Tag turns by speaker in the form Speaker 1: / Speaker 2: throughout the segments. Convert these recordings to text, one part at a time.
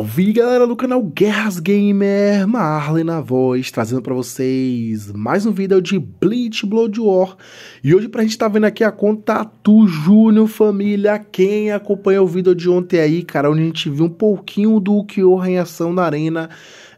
Speaker 1: Salve galera do canal Guerras Gamer, Marley na voz, trazendo para vocês mais um vídeo de Bleach Blood War. E hoje pra gente tá vendo aqui a conta do tá Júnior família, quem acompanhou o vídeo de ontem aí, cara, onde a gente viu um pouquinho do Kyoha em ação na arena,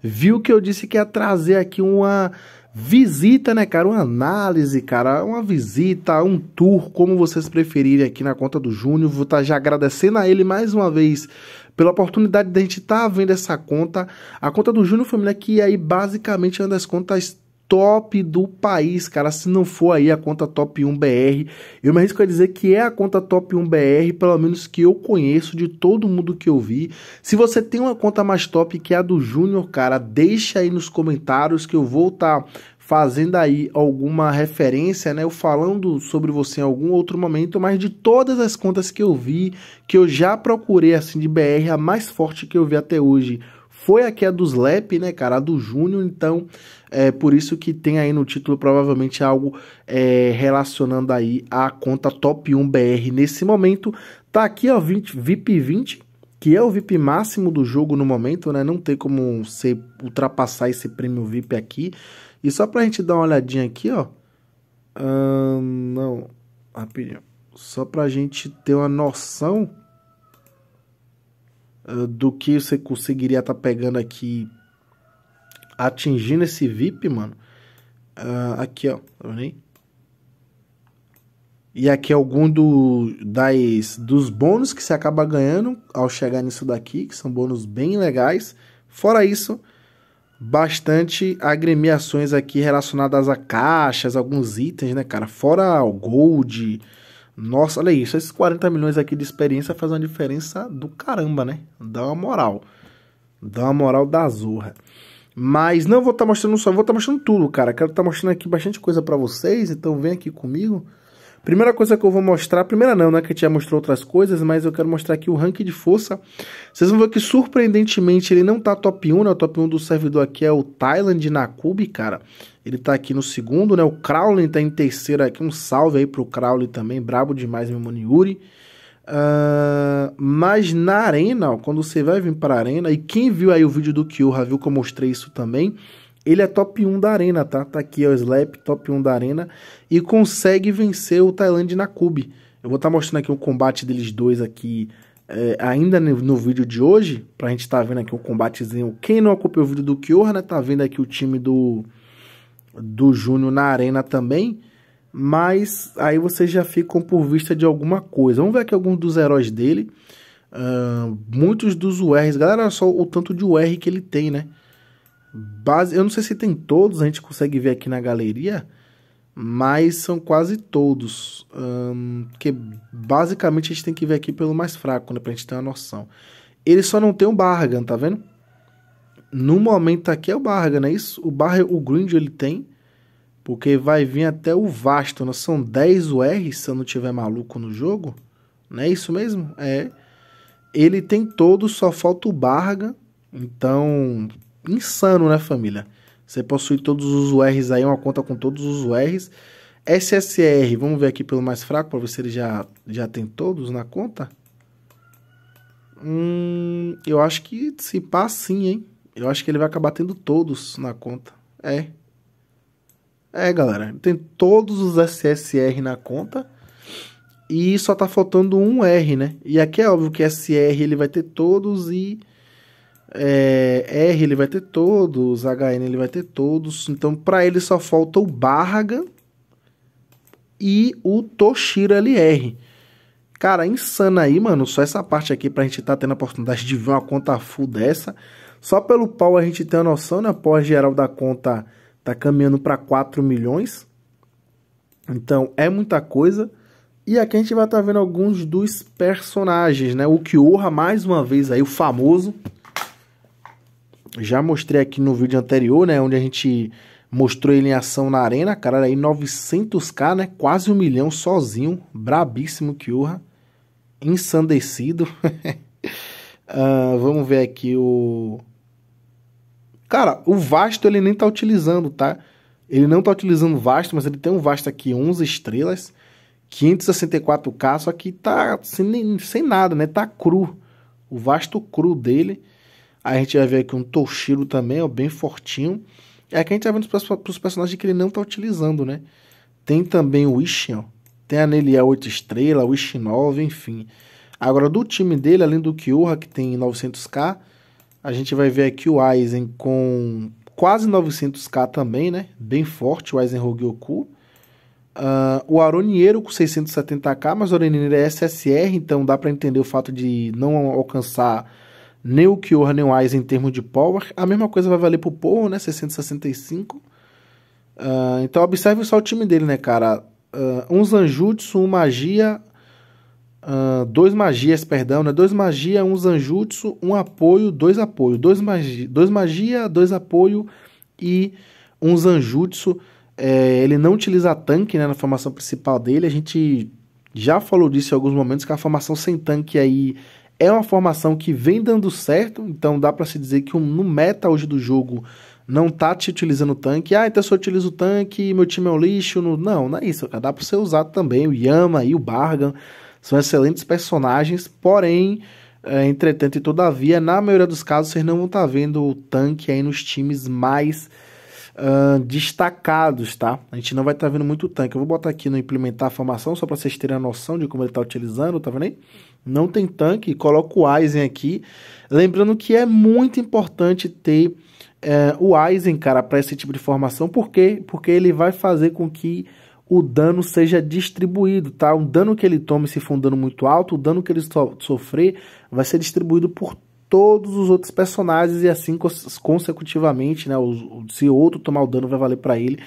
Speaker 1: viu que eu disse que ia trazer aqui uma Visita, né, cara? Uma análise, cara. Uma visita, um tour, como vocês preferirem aqui na conta do Júnior. Vou estar tá já agradecendo a ele mais uma vez pela oportunidade de a gente estar tá vendo essa conta. A conta do Júnior Família, que aí basicamente é uma das contas top do país, cara. Se não for aí a conta top 1 BR, eu me arrisco a dizer que é a conta top 1 BR, pelo menos que eu conheço de todo mundo que eu vi. Se você tem uma conta mais top que é a do Júnior, cara, deixa aí nos comentários que eu vou estar tá fazendo aí alguma referência, né? Eu falando sobre você em algum outro momento, mas de todas as contas que eu vi, que eu já procurei assim de BR, a mais forte que eu vi até hoje foi aqui a dos Lep, né, cara? A do Júnior, então é por isso que tem aí no título provavelmente algo é, relacionando aí a conta Top 1 BR nesse momento. Tá aqui, ó, 20, VIP 20, que é o VIP máximo do jogo no momento, né? Não tem como você ultrapassar esse prêmio VIP aqui. E só pra gente dar uma olhadinha aqui, ó. Hum, não, rapidinho. Só pra gente ter uma noção ah, do que você conseguiria estar tá pegando aqui, atingindo esse VIP, mano. Uh, aqui, ó, tá vendo aí? E aqui é algum do, das, dos bônus que você acaba ganhando ao chegar nisso daqui, que são bônus bem legais. Fora isso, bastante agremiações aqui relacionadas a caixas, alguns itens, né, cara? Fora o gold, nossa, olha isso, esses 40 milhões aqui de experiência faz uma diferença do caramba, né? Dá uma moral. Dá uma moral da zorra. Mas não vou estar tá mostrando só, vou estar tá mostrando tudo, cara. Quero estar tá mostrando aqui bastante coisa para vocês, então vem aqui comigo. Primeira coisa que eu vou mostrar, primeira não, né, que a gente já mostrou outras coisas, mas eu quero mostrar aqui o ranking de força. Vocês vão ver que surpreendentemente ele não tá top 1, né? O top 1 do servidor aqui é o Thailand Nakubi, cara. Ele tá aqui no segundo, né? O Crowley tá em terceiro aqui. Um salve aí pro Crowley também, brabo demais, meu mano Yuri. Uh, mas na arena, ó, quando você vai vir para a arena, e quem viu aí o vídeo do Kyurra viu que eu mostrei isso também, ele é top 1 da arena, tá? Tá aqui, o Slap, top 1 da arena. E consegue vencer o Tailândia na Cube. Eu vou estar tá mostrando aqui o combate deles dois aqui é, ainda no, no, vídeo de hoje. Pra gente estar tá vendo aqui o um combatezinho. Quem não acompanhou o vídeo do Kyoha, né? Tá vendo aqui o time do, do Júnior na arena também. Mas aí vocês já ficam por vista de alguma coisa. Vamos ver aqui alguns dos heróis dele. Uh, muitos dos URs. Galera, olha só o tanto de UR que ele tem, né? base. Eu não sei se tem todos, a gente consegue ver aqui na galeria, mas são quase todos. porque que basicamente a gente tem que ver aqui pelo mais fraco, né? Pra gente ter uma noção. Ele só não tem o Bargan, tá vendo? No momento aqui é o Bargan, não é isso? O Bargan, o Grind ele tem. Porque vai vir até o vasto, né? são 10 ur se eu não tiver maluco no jogo. Não né? é isso mesmo? É. Ele tem todos, só falta o Barga. Então, insano, né, família? Você possui todos os URs aí, uma conta com todos os URs. SSR, vamos ver aqui pelo mais fraco para ver se ele já, já tem todos na conta. Hum, eu acho que se pá sim, hein? Eu acho que ele vai acabar tendo todos na conta. É. É, galera. Tem todos os SSR na conta. E só tá faltando um R, né? E aqui é óbvio que SR ele vai ter todos e é, R ele vai ter todos, HN ele vai ter todos. Então, para ele só falta o Barraga e o Toshiro LR. Cara, insana aí, mano. Só essa parte aqui pra gente tá tendo a oportunidade de ver uma conta full dessa. Só pelo pau a gente tem a noção, né? A pós geral da conta tá caminhando para 4 milhões. Então, é muita coisa. E aqui a gente vai estar tá vendo alguns dos personagens, né? O Kyoha, mais uma vez aí, o famoso já mostrei aqui no vídeo anterior, né? Onde a gente mostrou ele em ação na arena, cara, aí 900k, né? Quase um milhão sozinho, brabíssimo Kyurra, insandecido uh, ah, vamos ver aqui o... Cara, o Vasto ele nem tá utilizando, tá? Ele não tá utilizando Vasto, mas ele tem um Vasto aqui, 11 estrelas, 564k, só que tá sem, sem nada, né? Tá cru. O Vasto cru dele... Aí a gente vai ver aqui um Toshiro também, ó, bem fortinho. É que a gente vai tá vendo os personagens que ele não tá utilizando, né? Tem também o Ishin, ó. Tem a Nelia 8 estrela, o Ishin 9, enfim. Agora, do time dele, além do Kyoha, que tem 900k, a gente vai ver aqui o Aizen com quase 900k também, né? Bem forte, o Aizen Rogyoku. Uh, ah, o aronieiro com 670k, mas o aronieiro é SSR, então dá para entender o fato de não alcançar nem o New nem o Eyes em termos de power. A mesma coisa vai valer pro porro né? 665. Uh, ah, então observe só o time dele, né, cara? Uh, um Zanjutsu, um Magia... Uh, dois magias, perdão, né? Dois magia, um zanjutsu, um apoio, dois apoio. Dois, magi dois magia, dois apoio e um zanjutsu. É, ele não utiliza tanque né, na formação principal dele. A gente já falou disso em alguns momentos, que é a formação sem tanque aí é uma formação que vem dando certo, então dá para se dizer que no meta hoje do jogo não tá te utilizando o tanque. Ah, então se eu utilizo o tanque, meu time é um lixo. Não, não é isso. Dá para você usar também o Yama e o Bargan. São excelentes personagens, porém, é, entretanto e todavia, na maioria dos casos, vocês não vão estar tá vendo o tanque aí nos times mais uh, destacados, tá? A gente não vai estar tá vendo muito tanque. Eu vou botar aqui no implementar a formação, só para vocês terem a noção de como ele está utilizando, tá vendo aí? Não tem tanque, coloca o Aizen aqui. Lembrando que é muito importante ter eh, o Aizen, cara, para esse tipo de formação. Por quê? Porque ele vai fazer com que o dano seja distribuído, tá? O dano que ele tome, se for um dano muito alto, o dano que ele so sofrer vai ser distribuído por todos os outros personagens e assim consecutivamente, né? Se outro tomar o dano vai valer para ele.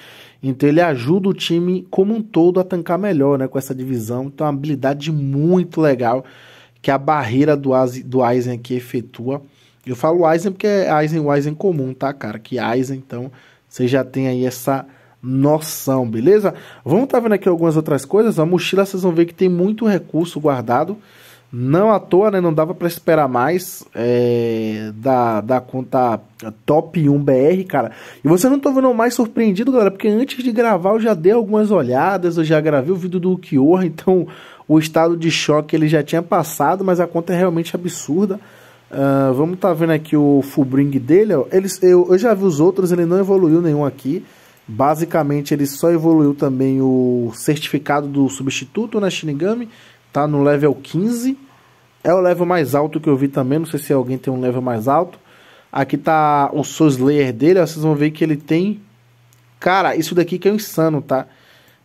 Speaker 1: Então ele ajuda o time como um todo a tancar melhor, né? Com essa divisão. Então é uma habilidade muito legal que a barreira do, do Aizen aqui efetua. Eu falo Aizen porque é Aizen o Aizen comum, tá, cara? Que Aizen, então você já tem aí essa noção, beleza? Vamos tá vendo aqui algumas outras coisas. A mochila vocês vão ver que tem muito recurso guardado. Não à toa, né? Não dava para esperar mais é, da, da conta Top 1 BR, cara. E você não tô tá vendo mais surpreendido, galera, porque antes de gravar eu já dei algumas olhadas, eu já gravei o vídeo do Kior, então o estado de choque ele já tinha passado, mas a conta é realmente absurda. Uh, vamos tá vendo aqui o full bring dele, ó. Eles, eu, eu já vi os outros, ele não evoluiu nenhum aqui. Basicamente, ele só evoluiu também o certificado do substituto, na né, Shinigami, tá no level 15. É o level mais alto que eu vi também. Não sei se alguém tem um level mais alto. Aqui tá o Soul Slayer dele. vocês vão ver que ele tem. Cara, isso daqui que é um insano, tá?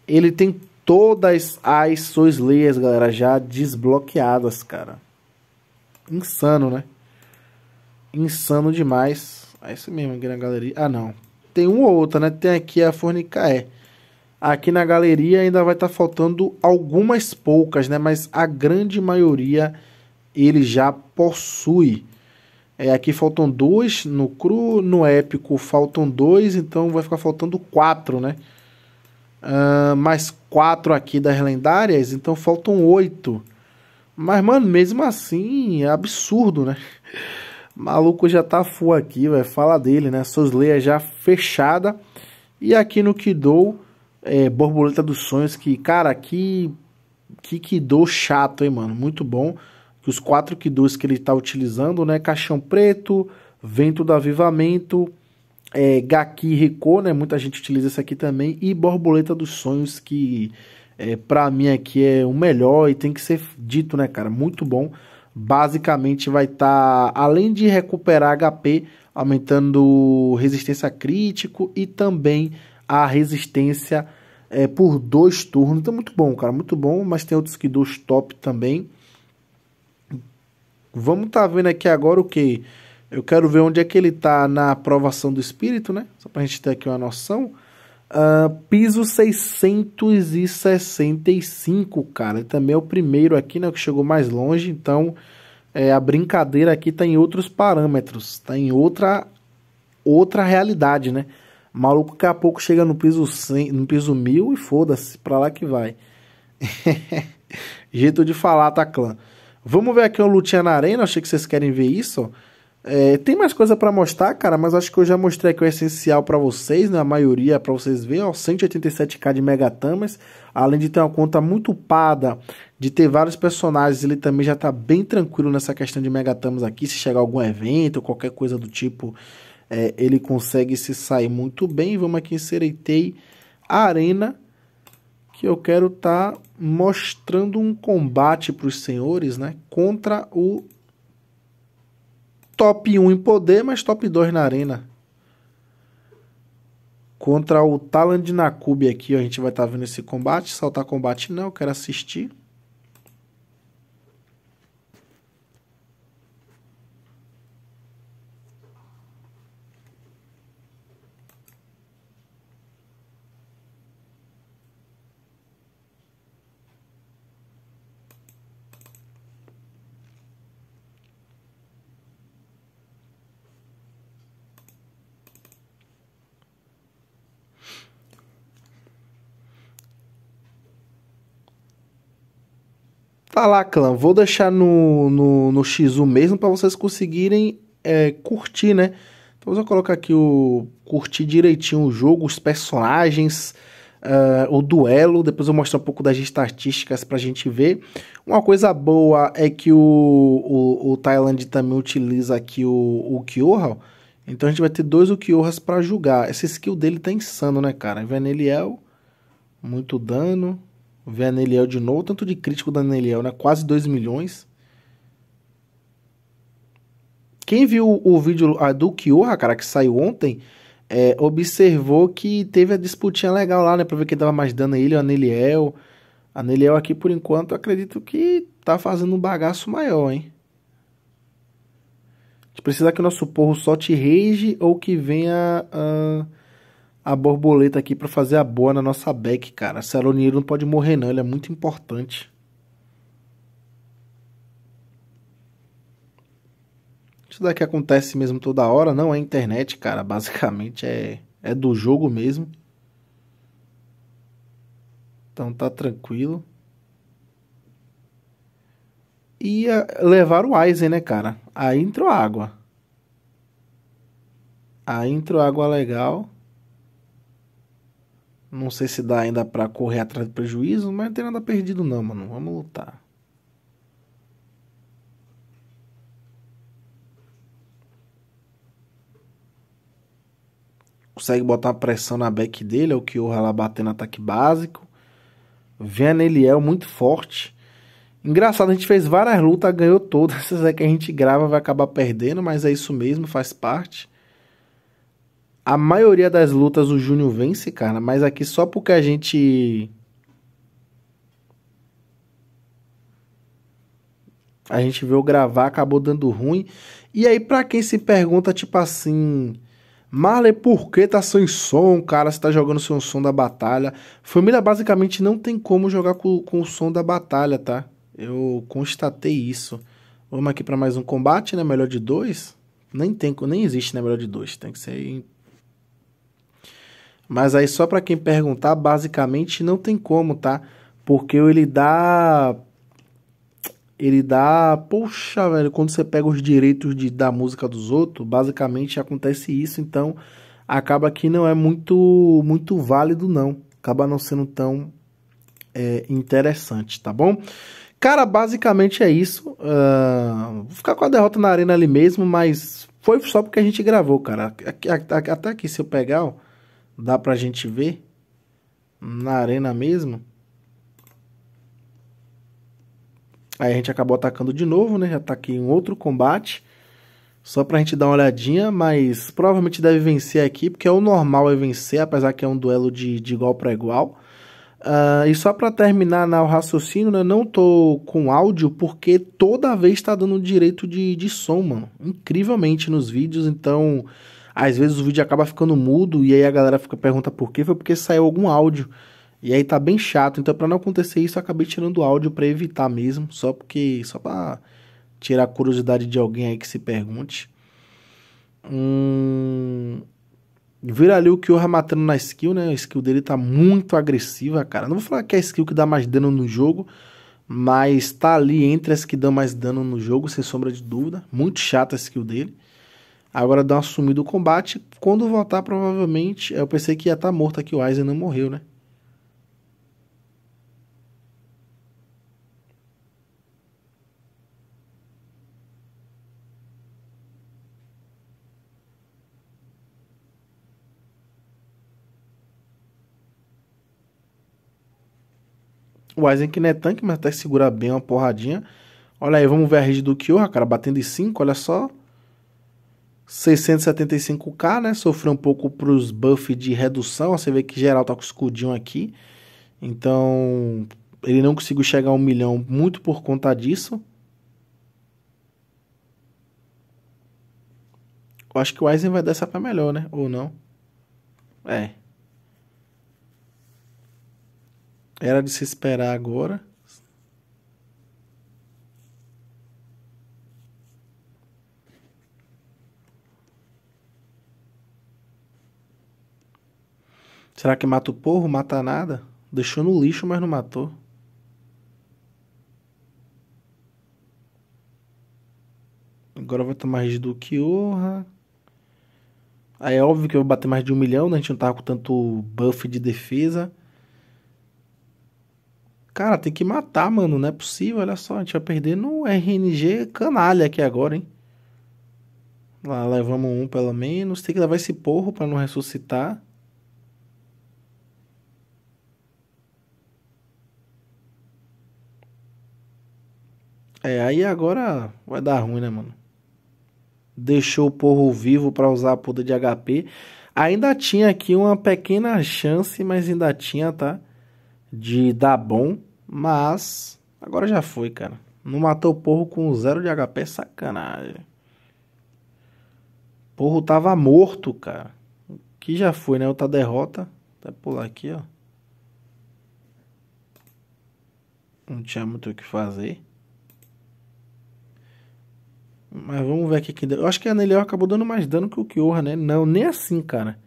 Speaker 1: Ele tem todas as Soul Slayers, galera, já desbloqueadas, cara. Insano, né? Insano demais. É isso mesmo aqui na galeria. Ah, não. Tem uma ou outra, né? Tem aqui a Fornicae. Aqui na galeria ainda vai estar tá faltando algumas poucas, né? Mas a grande maioria ele já possui. É, aqui faltam dois no cru, no épico faltam dois, então vai ficar faltando quatro, né? Uh, mais quatro aqui das lendárias, então faltam oito. Mas, mano, mesmo assim, é absurdo, né? Maluco já tá full aqui, vai Fala dele, né? Suas leias já fechada. E aqui no Kidou é, Borboleta dos Sonhos, que, cara, que, que Kidô chato, hein, mano? Muito bom. Que os quatro dois que ele tá utilizando, né? Caixão Preto, Vento do Avivamento, é, Gaki Rico né? Muita gente utiliza esse aqui também. E Borboleta dos Sonhos, que é, para mim aqui é o melhor e tem que ser dito, né, cara? Muito bom. Basicamente vai estar, tá, além de recuperar HP, aumentando resistência crítico e também a resistência é, por dois turnos. Então, muito bom, cara, muito bom. Mas tem outros que do top também. Vamos tá vendo aqui agora o que? Eu quero ver onde é que ele tá na aprovação do espírito, né? Só pra gente ter aqui uma noção. Uh, piso 665, cara. Ele também é o primeiro aqui, né? Que chegou mais longe. Então, é, a brincadeira aqui tá em outros parâmetros. Tá em outra, outra realidade, né? Maluco daqui a pouco chega no piso 100, no piso 1000 e foda-se, pra lá que vai. Jeito de falar, tá, clã? Vamos ver aqui o Lutinha na Arena, achei que vocês querem ver isso. É, tem mais coisa para mostrar, cara, mas acho que eu já mostrei aqui o essencial para vocês, né? A maioria para vocês verem, ó, 187k de Megatamas, além de ter uma conta muito upada, de ter vários personagens, ele também já tá bem tranquilo nessa questão de Megatamas aqui, se chegar algum evento, qualquer coisa do tipo, é, ele consegue se sair muito bem. Vamos aqui em Sereitei Arena, que eu quero estar tá mostrando um combate para os senhores, né? Contra o top 1 em poder, mas top 2 na arena. Contra o Taland Nakubi aqui, ó, a gente vai estar tá vendo esse combate. Saltar combate não, eu quero assistir. Tá lá, clã. Vou deixar no, no, no X1 mesmo para vocês conseguirem é, curtir, né? Então, vou colocar aqui o curtir direitinho o jogo, os personagens, uh, o duelo. Depois eu mostro um pouco das estatísticas para a gente ver. Uma coisa boa é que o, o, o Thailand também utiliza aqui o, o Kyoha. Então a gente vai ter dois Ukyohas para julgar. Esse skill dele tá insano, né, cara? Veneliel, é muito dano. Ver a Neliel de novo, tanto de crítico da Neliel, né? Quase 2 milhões. Quem viu o vídeo ah, do Kiorra, cara, que saiu ontem, é, observou que teve a disputinha legal lá, né? Pra ver quem dava mais dano a ele, a Neliel. A Neliel aqui, por enquanto, acredito que tá fazendo um bagaço maior, hein? A gente precisa que o nosso porro te rage ou que venha uh, a borboleta aqui para fazer a boa na nossa back, cara. Saronieiro não pode morrer não, ele é muito importante. Isso daqui acontece mesmo toda hora, não é internet, cara. Basicamente é, é do jogo mesmo. Então tá tranquilo. E ah, levar o Aizen, né, cara? Aí entrou água. Aí entrou água legal. Não sei se dá ainda para correr atrás do prejuízo, mas não tem nada perdido não, mano. Vamos lutar. Consegue botar pressão na back dele, é o Kyoha lá batendo ataque básico. Vem ele é muito forte. Engraçado, a gente fez várias lutas, ganhou todas. Essas é que a gente grava, vai acabar perdendo, mas é isso mesmo, faz parte. A maioria das lutas o Júnior vence, cara, mas aqui só porque a gente. A gente viu gravar, acabou dando ruim. E aí, pra quem se pergunta, tipo assim. Marley, por que tá sem som, cara? Você tá jogando sem o som da batalha. Família basicamente não tem como jogar com, com o som da batalha, tá? Eu constatei isso. Vamos aqui para mais um combate, né? Melhor de dois. Nem tem, nem existe, né? Melhor de dois. Tem que ser mas aí só para quem perguntar, basicamente não tem como, tá? Porque ele dá ele dá, poxa, velho, quando você pega os direitos de da música dos outros, basicamente acontece isso, então acaba que não é muito muito válido não, acaba não sendo tão é, interessante, tá bom? Cara, basicamente é isso. Uh, vou ficar com a derrota na arena ali mesmo, mas foi só porque a gente gravou, cara. Até aqui, se eu pegar, ó, dá pra gente ver na arena mesmo. Aí a gente acabou atacando de novo, né? Já tá aqui em outro combate. Só pra gente dar uma olhadinha, mas provavelmente deve vencer aqui, porque é o normal é vencer, apesar que é um duelo de, de igual para igual. Uh, e só para terminar na, o raciocínio, né? Não tô com áudio porque toda vez tá dando direito de, de som, mano. Incrivelmente nos vídeos, então às vezes o vídeo acaba ficando mudo e aí a galera fica pergunta por quê, foi porque saiu algum áudio. E aí tá bem chato. Então para não acontecer isso, eu acabei tirando o áudio para evitar mesmo, só porque só para tirar a curiosidade de alguém aí que se pergunte. Hum... Vira ali o o matando na skill, né? A skill dele tá muito agressiva, cara. Não vou falar que é a skill que dá mais dano no jogo, mas tá ali entre as que dão mais dano no jogo, sem sombra de dúvida. Muito chata a skill dele. Agora dá um sumida do combate. Quando voltar, provavelmente. Eu pensei que ia estar tá morto aqui. O Aizen não morreu, né? O Aizen que não é tanque, mas até segura bem uma porradinha. Olha aí, vamos ver a rede do Kyora, cara, batendo em 5, olha só. 675k, né? Sofreu um pouco para os buffs de redução. Você vê que geral tá com o escudinho aqui. Então, ele não conseguiu chegar a um milhão muito por conta disso. Eu acho que o Eisen vai dar essa pra melhor, né? Ou não? É. Era de se esperar agora. Será que mata o porro, mata nada? Deixou no lixo, mas não matou. Agora vai tomar mais do que orra. Aí é óbvio que eu vou bater mais de um milhão, né? A gente não tava com tanto buff de defesa. Cara, tem que matar, mano. Não é possível, olha só. A gente vai perder no RNG canalha aqui agora, hein? Lá levamos um pelo menos. Tem que levar esse porro para não ressuscitar. É, aí agora vai dar ruim, né, mano? Deixou o porro vivo para usar a poda de HP. Ainda tinha aqui uma pequena chance, mas ainda tinha, tá? De dar bom, mas agora já foi, cara. Não matou o porro com zero de HP, é sacanagem. Porro tava morto, cara. Que já foi, né? Outra derrota. Até pular aqui, ó. Não tinha muito o que fazer. Mas vamos ver aqui. Eu acho que a Nelior acabou dando mais dano que o Kyoha, né? Não, nem assim, cara.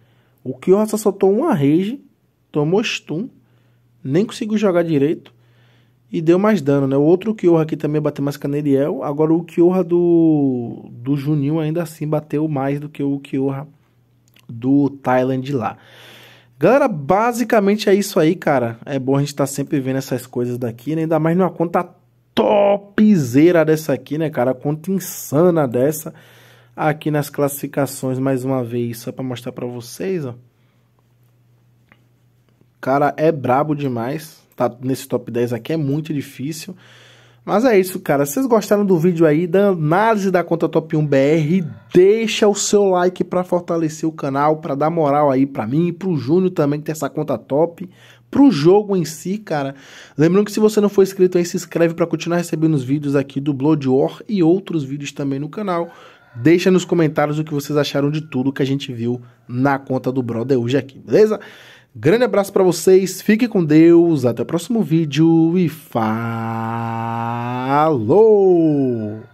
Speaker 1: O Kyoha só soltou uma rage, tomou stun, nem conseguiu jogar direito e deu mais dano, né? O outro Kyoha aqui também bateu mais que a Neliel. Agora o Kyoha do, do Juninho ainda assim bateu mais do que o Kyoha do Thailand lá. Galera, basicamente é isso aí, cara. É bom a gente estar tá sempre vendo essas coisas daqui, né? ainda mais numa conta topzera dessa aqui, né, cara? conta insana dessa aqui nas classificações mais uma vez, só para mostrar para vocês, ó. Cara, é brabo demais. Tá nesse top 10 aqui é muito difícil. Mas é isso, cara. Se vocês gostaram do vídeo aí da análise da conta Top 1 BR, deixa o seu like para fortalecer o canal, para dar moral aí para mim e pro Júnior também que tem essa conta top pro jogo em si, cara. Lembrando que se você não for inscrito aí, se inscreve para continuar recebendo os vídeos aqui do Blood War e outros vídeos também no canal. Deixa nos comentários o que vocês acharam de tudo que a gente viu na conta do Brother hoje aqui, beleza? Grande abraço para vocês, fiquem com Deus, até o próximo vídeo e falou!